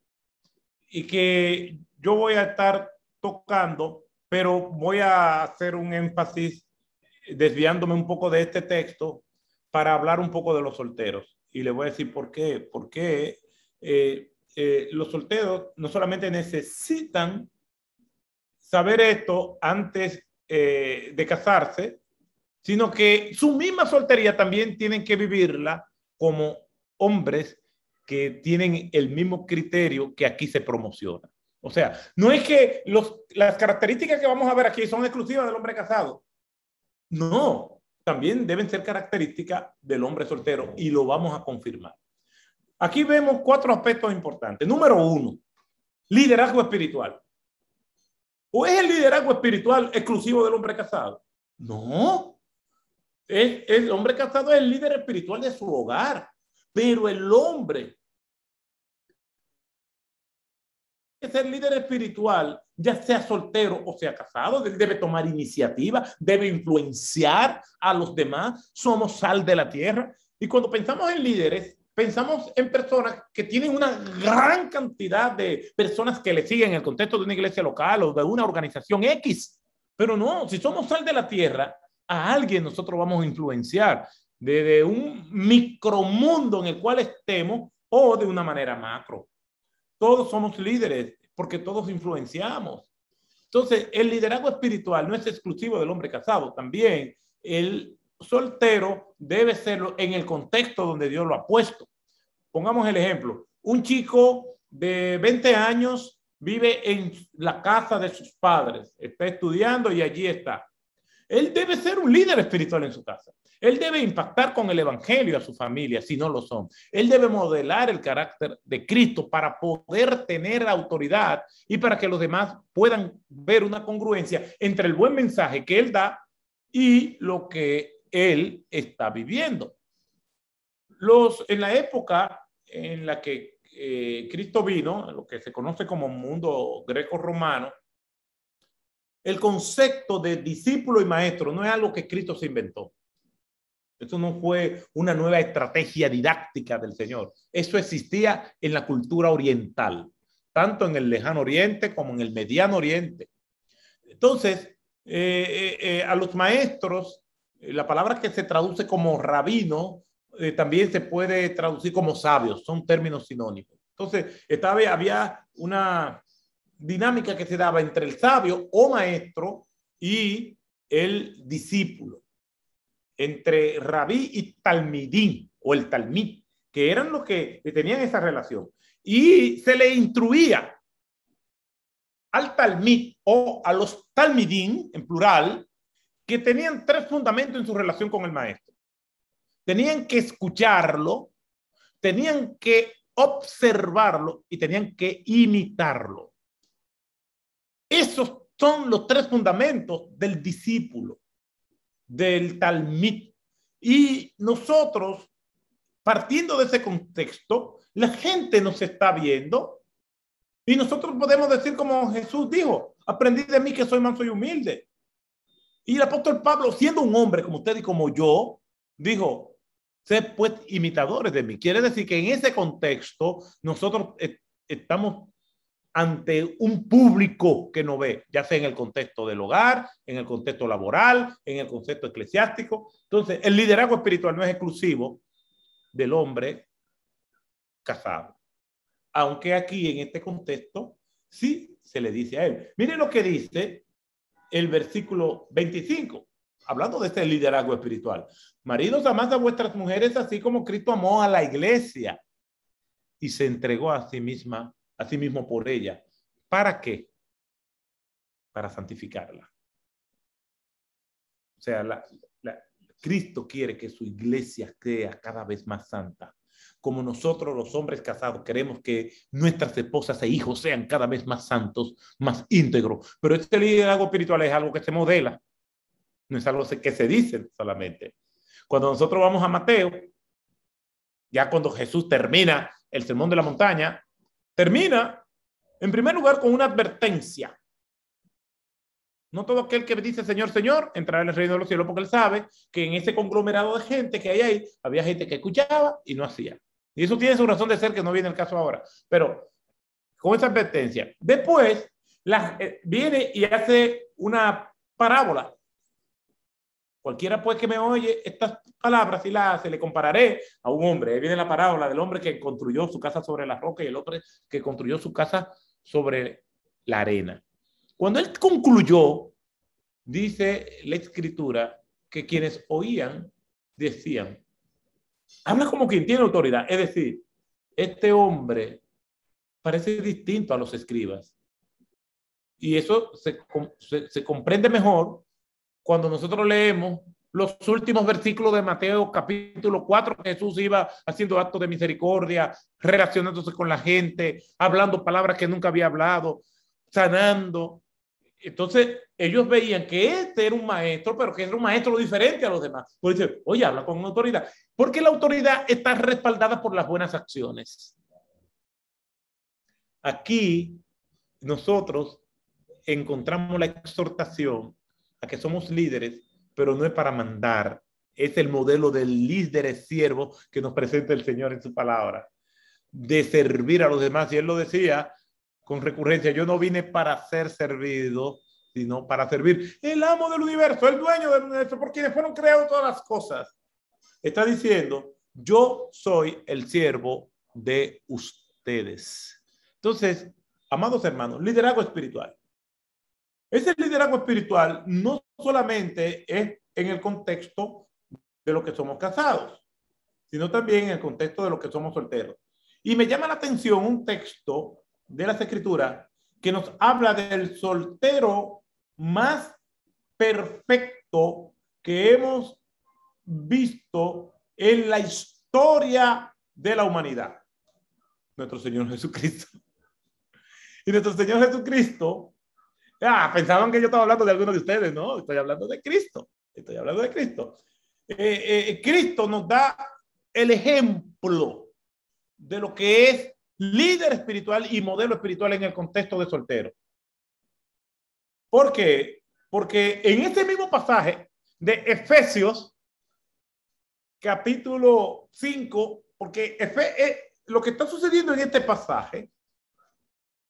y que yo voy a estar tocando, pero voy a hacer un énfasis desviándome un poco de este texto para hablar un poco de los solteros. Y le voy a decir por qué, por qué eh, eh, los solteros no solamente necesitan saber esto antes eh, de casarse, sino que su misma soltería también tienen que vivirla como hombres que tienen el mismo criterio que aquí se promociona. O sea, no es que las características que vamos a ver aquí son exclusivas del hombre casado. No, también deben ser características del hombre soltero y lo vamos a confirmar. Aquí vemos cuatro aspectos importantes. Número uno, liderazgo espiritual. ¿O es el liderazgo espiritual exclusivo del hombre casado? No. el hombre casado es el líder espiritual de su hogar, pero el hombre que ser líder espiritual, ya sea soltero o sea casado, debe tomar iniciativa, debe influenciar a los demás. Somos sal de la tierra. Y cuando pensamos en líderes, pensamos en personas que tienen una gran cantidad de personas que le siguen en el contexto de una iglesia local o de una organización X. Pero no, si somos sal de la tierra, a alguien nosotros vamos a influenciar desde un micromundo en el cual estemos o de una manera macro. Todos somos líderes porque todos influenciamos. Entonces, el liderazgo espiritual no es exclusivo del hombre casado, también el soltero debe serlo en el contexto donde Dios lo ha puesto. Pongamos el ejemplo, un chico de 20 años vive en la casa de sus padres, está estudiando y allí está. Él debe ser un líder espiritual en su casa. Él debe impactar con el Evangelio a su familia, si no lo son. Él debe modelar el carácter de Cristo para poder tener autoridad y para que los demás puedan ver una congruencia entre el buen mensaje que él da y lo que él está viviendo. Los, en la época en la que eh, Cristo vino, lo que se conoce como mundo greco-romano, el concepto de discípulo y maestro no es algo que Cristo se inventó. Eso no fue una nueva estrategia didáctica del Señor. Eso existía en la cultura oriental, tanto en el lejano oriente como en el mediano oriente. Entonces, eh, eh, a los maestros la palabra que se traduce como rabino eh, también se puede traducir como sabio, son términos sinónimos. Entonces, estaba había una dinámica que se daba entre el sabio o maestro y el discípulo, entre rabí y talmidín o el talmid, que eran los que tenían esa relación. Y se le instruía al talmid o a los talmidín en plural que tenían tres fundamentos en su relación con el maestro. Tenían que escucharlo, tenían que observarlo y tenían que imitarlo. Esos son los tres fundamentos del discípulo, del talmud Y nosotros, partiendo de ese contexto, la gente nos está viendo y nosotros podemos decir como Jesús dijo, aprendí de mí que soy manso y humilde. Y el apóstol Pablo, siendo un hombre como usted y como yo, dijo, sé pues imitadores de mí. Quiere decir que en ese contexto nosotros e, estamos ante un público que no ve, ya sea en el contexto del hogar, en el contexto laboral, en el contexto eclesiástico. Entonces, el liderazgo espiritual no es exclusivo del hombre casado. Aunque aquí, en este contexto, sí se le dice a él. Miren lo que dice el versículo 25, hablando de este liderazgo espiritual. Maridos, amad a vuestras mujeres así como Cristo amó a la iglesia y se entregó a sí misma, a sí mismo por ella. ¿Para qué? Para santificarla. O sea, Cristo quiere que su iglesia sea cada vez más santa como nosotros los hombres casados queremos que nuestras esposas e hijos sean cada vez más santos, más íntegros. Pero este liderazgo espiritual es algo que se modela, no es algo que se dice solamente. Cuando nosotros vamos a Mateo, ya cuando Jesús termina el sermón de la montaña, termina en primer lugar con una advertencia. No todo aquel que dice Señor, Señor, entrará en el reino de los cielos, porque él sabe que en ese conglomerado de gente que hay ahí, había gente que escuchaba y no hacía. Y eso tiene su razón de ser, que no viene el caso ahora. Pero con esa advertencia. Después, la, eh, viene y hace una parábola. Cualquiera pues que me oye estas palabras, y la se le compararé a un hombre. viene la parábola del hombre que construyó su casa sobre la roca y el otro que construyó su casa sobre la arena. Cuando él concluyó, dice la escritura que quienes oían decían, Habla como quien tiene autoridad. Es decir, este hombre parece distinto a los escribas. Y eso se, comprende mejor cuando nosotros leemos los últimos versículos de Mateo capítulo 4, Jesús iba haciendo actos de misericordia, relacionándose con la gente, hablando palabras que nunca había hablado, sanando, entonces, ellos veían que este era un maestro, pero que era un maestro diferente a los demás. Por eso, oye, habla con autoridad. Porque la autoridad está respaldada por las buenas acciones. Aquí nosotros encontramos la exhortación a que somos líderes, pero no es para mandar. Es el modelo del líder siervo que nos presenta el Señor en su palabra. De servir a los demás. Y él lo decía, con recurrencia. Yo no vine para ser servido, sino para servir. El amo del universo, el dueño del universo, por quienes fueron creados todas las cosas, está diciendo, yo soy el siervo de ustedes. Entonces, amados hermanos, liderazgo espiritual. Ese liderazgo espiritual no solamente es en el contexto de lo que somos casados, sino también en el contexto de lo que somos solteros. Y me llama la atención un texto de las Escrituras que nos habla del soltero más perfecto que hemos visto en la historia de la humanidad. Nuestro Señor Jesucristo. Y nuestro Señor Jesucristo, ah, pensaban que yo estaba hablando de alguno de ustedes, ¿no? Estoy hablando de Cristo. Estoy hablando de Cristo. Eh, eh, Cristo nos da el ejemplo de lo que es líder espiritual y modelo espiritual en el contexto de soltero. ¿Por qué? Porque en este mismo pasaje de Efesios, capítulo 5, porque eh, lo que está sucediendo en este pasaje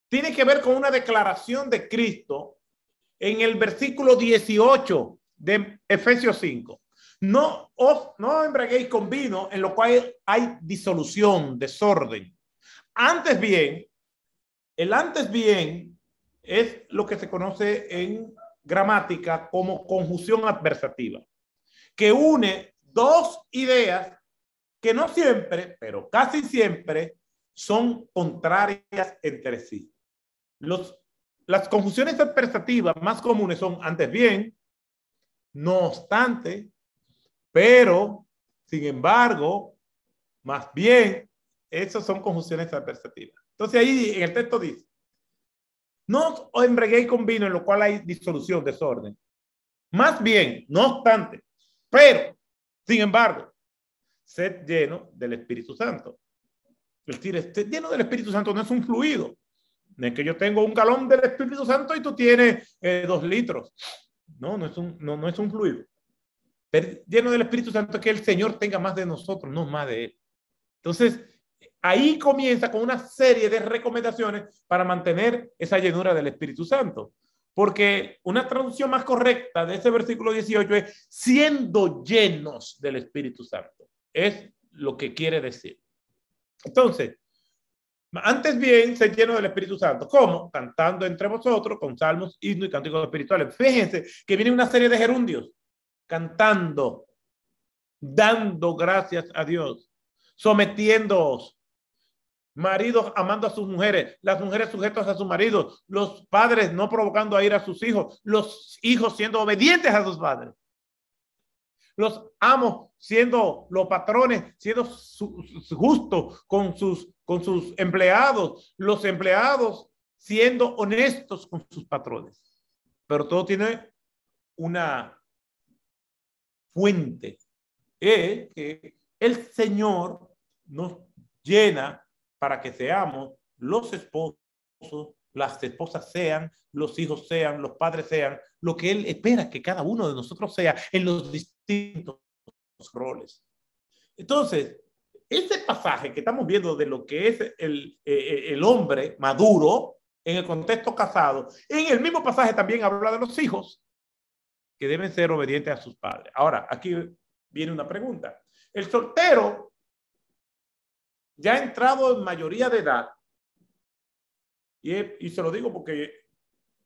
tiene que ver con una declaración de Cristo en el versículo 18 de Efesios 5. No os no embraguéis con vino en lo cual hay disolución, desorden, antes bien, el antes bien es lo que se conoce en gramática como conjunción adversativa, que une dos ideas que no siempre, pero casi siempre, son contrarias entre sí. las conjunciones adversativas más comunes son antes bien, no obstante, pero, sin embargo, más bien, esas son conjunciones adversativas. Entonces ahí en el texto dice, no os embreguéis con vino en lo cual hay disolución, desorden. Más bien, no obstante, pero, sin embargo, sed lleno del Espíritu Santo. Es decir, esté lleno del Espíritu Santo no es un fluido. No es que yo tengo un galón del Espíritu Santo y tú tienes eh, dos litros. No, no es, un, no, no es un fluido. Pero lleno del Espíritu Santo es que el Señor tenga más de nosotros, no más de Él. Entonces, ahí comienza con una serie de recomendaciones para mantener esa llenura del Espíritu Santo. Porque una traducción más correcta de ese versículo 18 es siendo llenos del Espíritu Santo. Es lo que quiere decir. Entonces, antes bien, ser lleno del Espíritu Santo. ¿Cómo? Cantando entre vosotros con salmos, himnos y cánticos espirituales. Fíjense que viene una serie de gerundios. Cantando, dando gracias a Dios, sometiéndoos. Maridos amando a sus mujeres, las mujeres sujetas a sus maridos, los padres no provocando a ir a sus hijos, los hijos siendo obedientes a sus padres, los amos siendo los patrones, siendo justos con sus, con sus empleados, los empleados siendo honestos con sus patrones. Pero todo tiene una fuente eh, que el Señor nos llena para que seamos los esposos, las esposas sean, los hijos sean, los padres sean, lo que Él espera que cada uno de nosotros sea en los distintos roles. Entonces, ese pasaje que estamos viendo de lo que es el, eh, eh, el hombre maduro en el contexto casado, en el mismo pasaje también habla de los hijos que deben ser obedientes a sus padres. Ahora, aquí viene una pregunta. El soltero, ya ha entrado en mayoría de edad, eh, y, se lo digo porque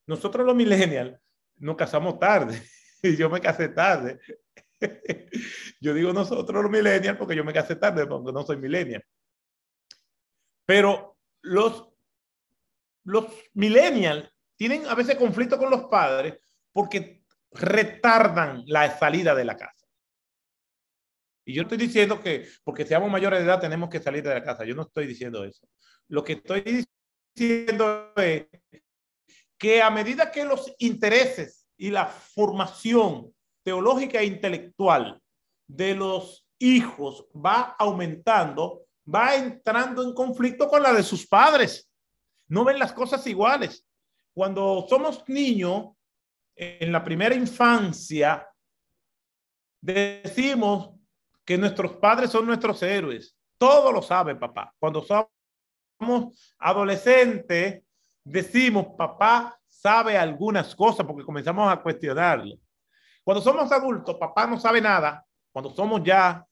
nosotros los millennials nos casamos tarde, <laughs> y yo me casé tarde. <laughs> Yo digo nosotros los millennials porque yo me casé tarde, porque no soy millennial. Pero los, los millennials tienen a veces conflicto con los padres porque retardan la salida de la casa. Y yo estoy diciendo que porque seamos mayores de edad tenemos que salir de la casa. Yo no estoy diciendo eso. Lo que estoy diciendo es que a medida que los intereses y la formación teológica e intelectual de los hijos va aumentando, va entrando en conflicto con la de sus padres. No ven las cosas iguales. Cuando somos niños, en la primera infancia, decimos, que nuestros padres son nuestros héroes. Todo lo sabe papá. Cuando somos adolescentes, decimos, papá sabe algunas cosas porque comenzamos a cuestionarlo. Cuando somos adultos, papá no sabe nada. Cuando somos ya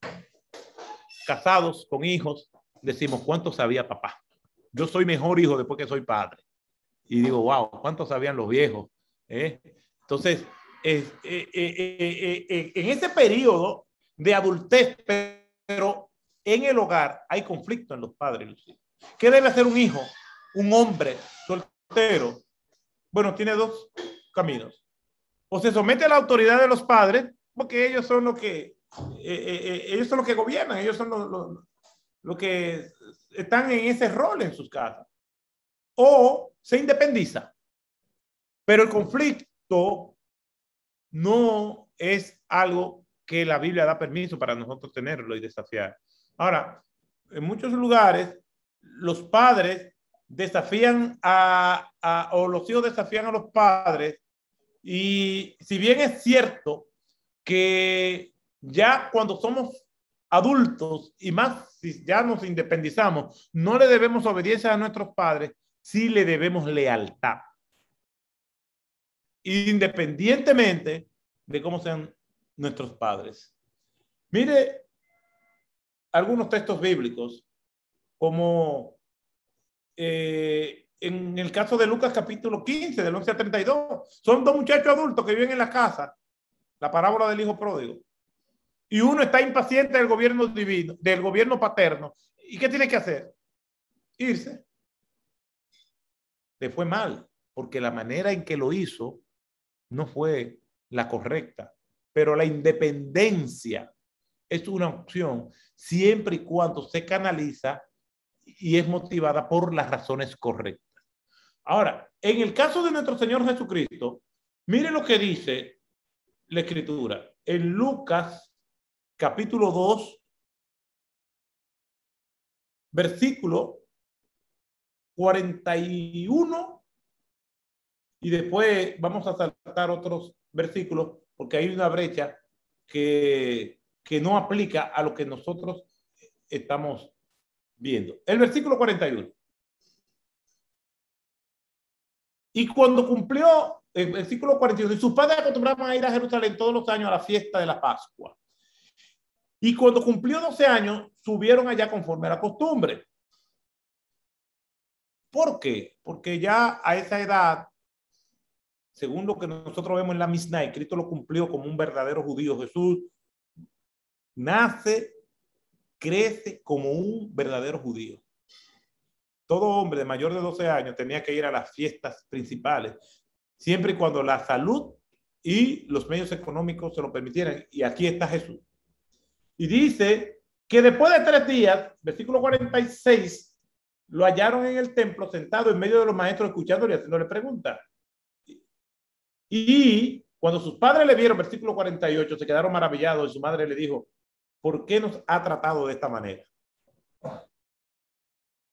casados con hijos, decimos, ¿cuánto sabía papá? Yo soy mejor hijo después que soy padre. Y digo, wow, ¿cuánto sabían los viejos? ¿eh? Entonces, eh, eh, en ese periodo de adultez, pero en el hogar hay conflicto en los padres. ¿Qué debe hacer un hijo, un hombre soltero? Bueno, tiene dos caminos. O se somete a la autoridad de los padres, porque ellos son los que, eh, eh, eh, ellos son los que gobiernan, ellos son los, que están en ese rol en sus casas. O se independiza. Pero el conflicto no es algo que la Biblia da permiso para nosotros tenerlo y desafiar. Ahora, en muchos lugares, los padres desafían a, o los hijos desafían a los padres y si bien es cierto que ya cuando somos adultos y más si ya nos independizamos, no le debemos obediencia a nuestros padres, sí le debemos lealtad. Independientemente de cómo sean nuestros padres. Mire algunos textos bíblicos, como eh, en el caso de Lucas capítulo 15, del 11 al 32. Son dos muchachos adultos que viven en la casa, la parábola del hijo pródigo. Y uno está impaciente del gobierno divino, del gobierno paterno. ¿Y qué tiene que hacer? Irse. Le fue mal, porque la manera en que lo hizo no fue la correcta pero la independencia es una opción siempre y cuando se canaliza y es motivada por las razones correctas. Ahora, en el caso de nuestro Señor Jesucristo, mire lo que dice la Escritura en Lucas capítulo 2, versículo 41, y después vamos a saltar otros versículos porque hay una brecha que, que no aplica a lo que nosotros estamos viendo. El versículo 41. Y cuando cumplió el versículo 41, y sus padres acostumbraban a ir a Jerusalén todos los años a la fiesta de la Pascua. Y cuando cumplió 12 años, subieron allá conforme a la costumbre. ¿Por qué? Porque ya a esa edad según lo que nosotros vemos en la y Cristo lo cumplió como un verdadero judío. Jesús nace, crece como un verdadero judío. Todo hombre de mayor de 12 años tenía que ir a las fiestas principales, siempre y cuando la salud y los medios económicos se lo permitieran. Y aquí está Jesús. Y dice que después de tres días, versículo 46, lo hallaron en el templo sentado en medio de los maestros escuchándole y haciéndole preguntas. Y cuando sus padres le vieron, versículo 48, se quedaron maravillados y su madre le dijo, ¿por qué nos ha tratado de esta manera?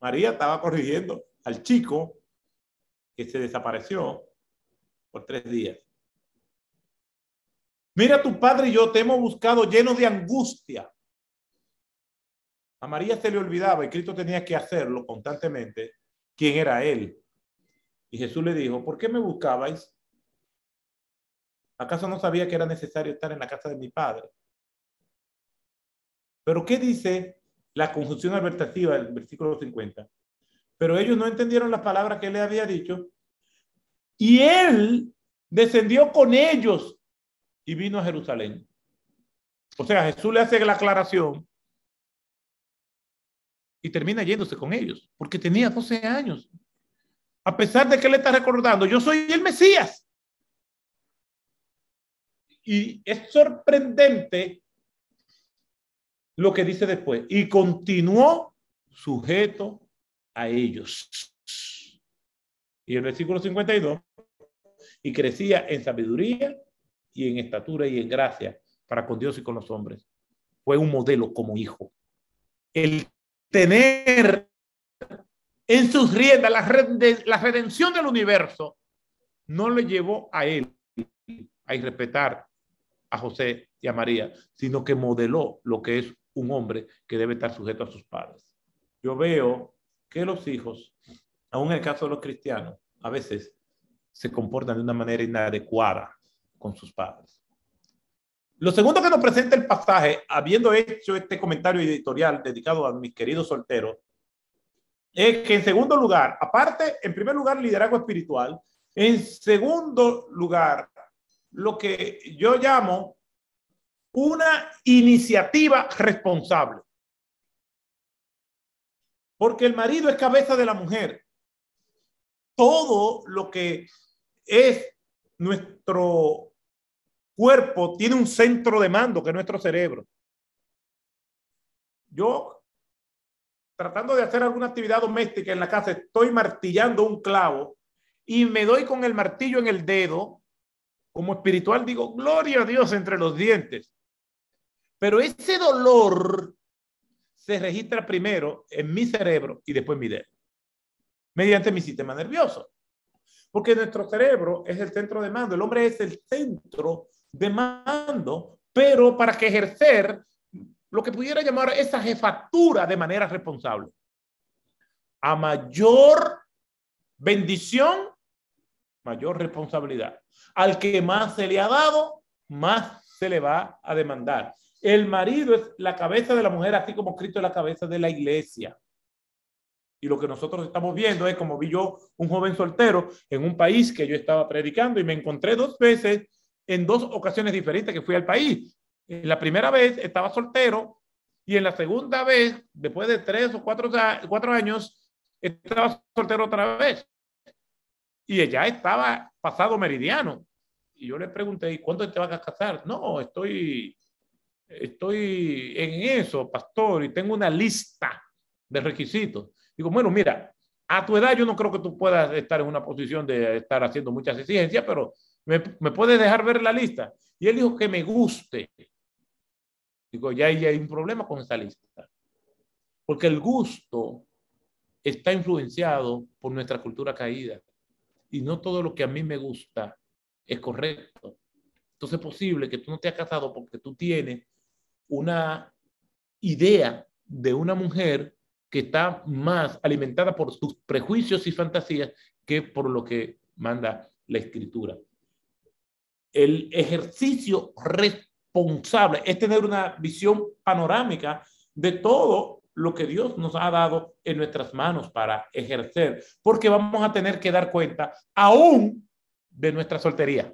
María estaba corrigiendo al chico que se desapareció por tres días. Mira, tu padre y yo te hemos buscado lleno de angustia. A María se le olvidaba y Cristo tenía que hacerlo constantemente, quién era él. Y Jesús le dijo, ¿por qué me buscabais? ¿Acaso no sabía que era necesario estar en la casa de mi padre? Pero ¿qué dice la conjunción adversativa del versículo 50? Pero ellos no entendieron las palabras que él le había dicho. Y él descendió con ellos y vino a Jerusalén. O sea, Jesús le hace la aclaración y termina yéndose con ellos, porque tenía 12 años. A pesar de que le está recordando, yo soy el Mesías y es sorprendente lo que dice después. Y continuó sujeto a ellos. Y el versículo 52, y crecía en sabiduría y en estatura y en gracia para con Dios y con los hombres. Fue un modelo como hijo. El tener en sus riendas la, la redención del universo no le llevó a él a irrespetar a José y a María, sino que modeló lo que es un hombre que debe estar sujeto a sus padres. Yo veo que los hijos, aún en el caso de los cristianos, a veces se comportan de una manera inadecuada con sus padres. Lo segundo que nos presenta el pasaje, habiendo hecho este comentario editorial dedicado a mis queridos solteros, es que en segundo lugar, aparte, en primer lugar, liderazgo espiritual, en segundo lugar, lo que yo llamo una iniciativa responsable. Porque el marido es cabeza de la mujer. Todo lo que es nuestro cuerpo tiene un centro de mando que es nuestro cerebro. Yo, tratando de hacer alguna actividad doméstica en la casa, estoy martillando un clavo y me doy con el martillo en el dedo como espiritual digo, gloria a Dios entre los dientes. Pero ese dolor se registra primero en mi cerebro y después en mi dedo, mediante mi sistema nervioso. Porque nuestro cerebro es el centro de mando, el hombre es el centro de mando, pero para que ejercer lo que pudiera llamar esa jefatura de manera responsable. A mayor bendición, mayor responsabilidad. Al que más se le ha dado, más se le va a demandar. El marido es la cabeza de la mujer, así como Cristo es la cabeza de la iglesia. Y lo que nosotros estamos viendo es como vi yo un joven soltero en un país que yo estaba predicando y me encontré dos veces en dos ocasiones diferentes que fui al país. En la primera vez estaba soltero y en la segunda vez, después de tres o cuatro, cuatro años, estaba soltero otra vez. Y ella estaba pasado meridiano. Y yo le pregunté, ¿y cuándo te vas a casar? No, estoy, estoy en eso, pastor, y tengo una lista de requisitos. Digo, bueno, mira, a tu edad yo no creo que tú puedas estar en una posición de estar haciendo muchas exigencias, pero me, me puedes dejar ver la lista. Y él dijo que me guste. Digo, ya, ya hay un problema con esa lista. Porque el gusto está influenciado por nuestra cultura caída y no todo lo que a mí me gusta es correcto. Entonces es posible que tú no te has casado porque tú tienes una idea de una mujer que está más alimentada por sus prejuicios y fantasías que por lo que manda la escritura. El ejercicio responsable es tener una visión panorámica de todo lo que Dios nos ha dado en nuestras manos para ejercer, porque vamos a tener que dar cuenta aún de nuestra soltería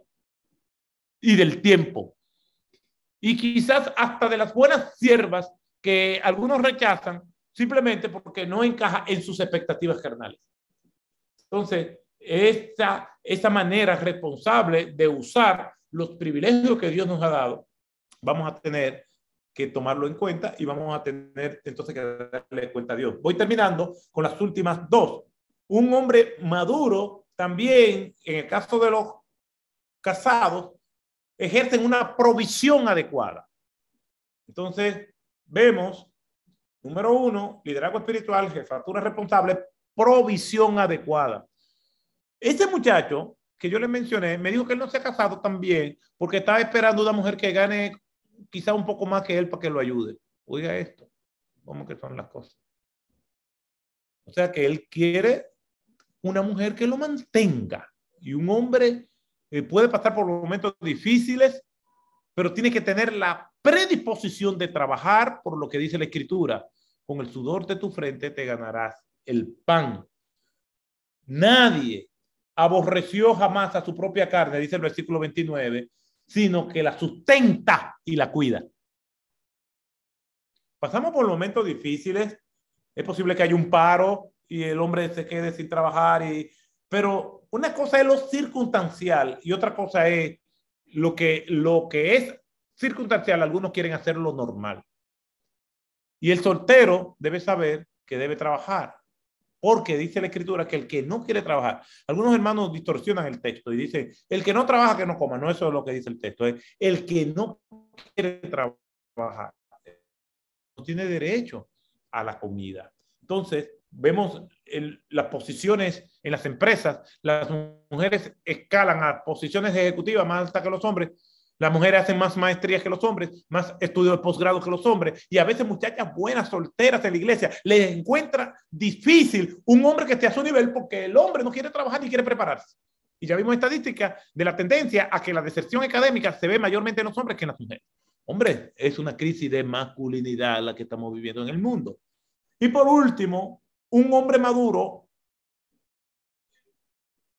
y del tiempo y quizás hasta de las buenas siervas que algunos rechazan simplemente porque no encaja en sus expectativas carnales. Entonces, esta, esta manera responsable de usar los privilegios que Dios nos ha dado, vamos a tener que tomarlo en cuenta y vamos a tener entonces que darle cuenta a Dios. Voy terminando con las últimas dos. Un hombre maduro también, en el caso de los casados, ejercen una provisión adecuada. Entonces, vemos, número uno, liderazgo espiritual, jefatura responsable, provisión adecuada. Este muchacho que yo le mencioné, me dijo que él no se ha casado también porque estaba esperando una mujer que gane quizá un poco más que él para que lo ayude. Oiga esto, cómo que son las cosas. O sea que él quiere una mujer que lo mantenga y un hombre puede pasar por momentos difíciles, pero tiene que tener la predisposición de trabajar por lo que dice la escritura. Con el sudor de tu frente te ganarás el pan. Nadie aborreció jamás a su propia carne, dice el versículo 29, sino que la sustenta y la cuida. Pasamos por momentos difíciles, es posible que haya un paro y el hombre se quede sin trabajar, pero una cosa es lo circunstancial y otra cosa es lo que, lo que es circunstancial, algunos quieren hacerlo normal. Y el soltero debe saber que debe trabajar. Porque dice la escritura que el que no quiere trabajar, algunos hermanos distorsionan el texto y dicen, el que no trabaja que no coma, no eso es lo que dice el texto, es el que no quiere trabajar, no tiene derecho a la comida. Entonces, vemos las posiciones en las empresas, las mujeres escalan a posiciones ejecutivas más altas que los hombres las mujeres hacen más maestrías que los hombres, más estudios de posgrado que los hombres. Y a veces muchachas buenas, solteras en la iglesia, les encuentra difícil un hombre que esté a su nivel porque el hombre no quiere trabajar ni quiere prepararse. Y ya vimos estadísticas de la tendencia a que la deserción académica se ve mayormente en los hombres que en las mujeres. Hombre, es una crisis de masculinidad la que estamos viviendo en el mundo. Y por último, un hombre maduro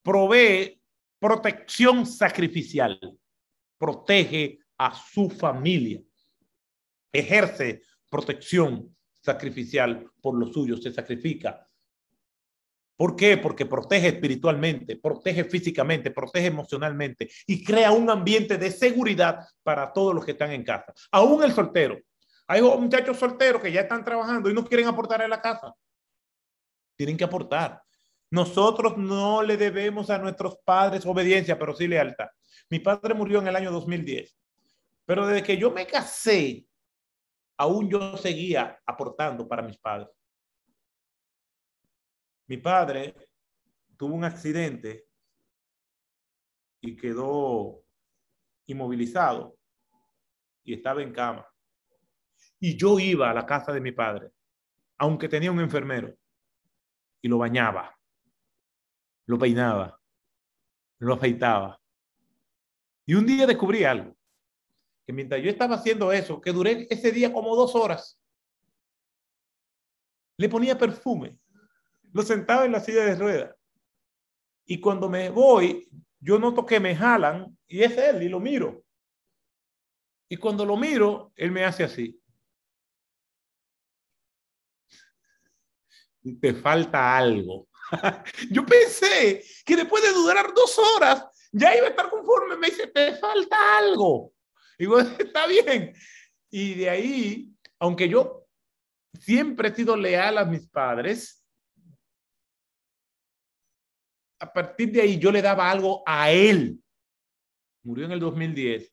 provee protección sacrificial protege a su familia, ejerce protección sacrificial por los suyos, se sacrifica. ¿Por qué? Porque protege espiritualmente, protege físicamente, protege emocionalmente y crea un ambiente de seguridad para todos los que están en casa, aún el soltero. Hay muchachos solteros que ya están trabajando y no quieren aportar en la casa. Tienen que aportar. Nosotros no le debemos a nuestros padres obediencia, pero sí lealtad. Mi padre murió en el año 2010, pero desde que yo me casé, aún yo seguía aportando para mis padres. Mi padre tuvo un accidente y quedó inmovilizado y estaba en cama. Y yo iba a la casa de mi padre, aunque tenía un enfermero, y lo bañaba lo peinaba, lo afeitaba. Y un día descubrí algo, que mientras yo estaba haciendo eso, que duré ese día como dos horas, le ponía perfume, lo sentaba en la silla de rueda. Y cuando me voy, yo noto que me jalan y es él y lo miro. Y cuando lo miro, él me hace así. Te falta algo. <laughs> Yo pensé que después de durar dos horas ya iba a estar conforme. Me dice, te falta algo. Y bueno, <laughs> está bien. Y de ahí, aunque yo siempre he sido leal a mis padres, a partir de ahí yo le daba algo a él. Murió en el 2010.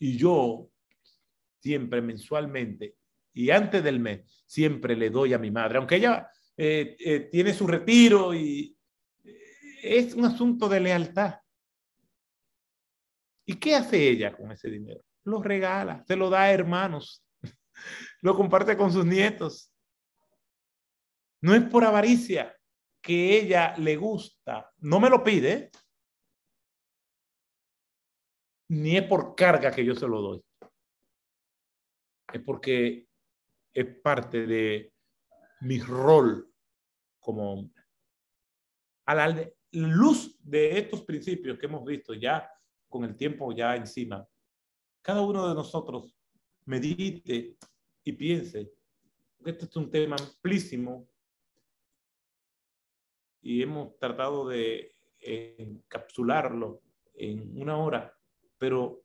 Y yo siempre mensualmente y antes del mes siempre le doy a mi madre, aunque ella eh, eh, tiene su retiro y eh, es un asunto de lealtad. ¿Y qué hace ella con ese dinero? Lo regala, se lo da a hermanos, <laughs> lo comparte con sus nietos. No es por avaricia que ella le gusta, no me lo pide, ni es por carga que yo se lo doy. Es porque es parte de mi rol como hombre. A la luz de estos principios que hemos visto ya con el tiempo ya encima, cada uno de nosotros medite y piense, porque este es un tema amplísimo y hemos tratado de encapsularlo en una hora, pero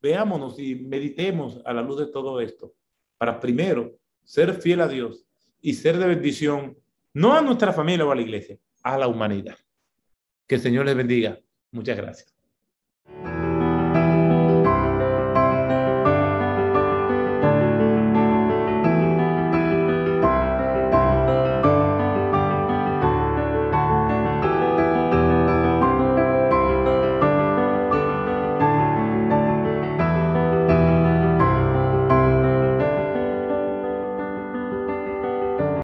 veámonos y meditemos a la luz de todo esto para primero ser fiel a Dios y ser de bendición, no a nuestra familia o a la iglesia, a la humanidad. Que el Señor les bendiga. Muchas gracias.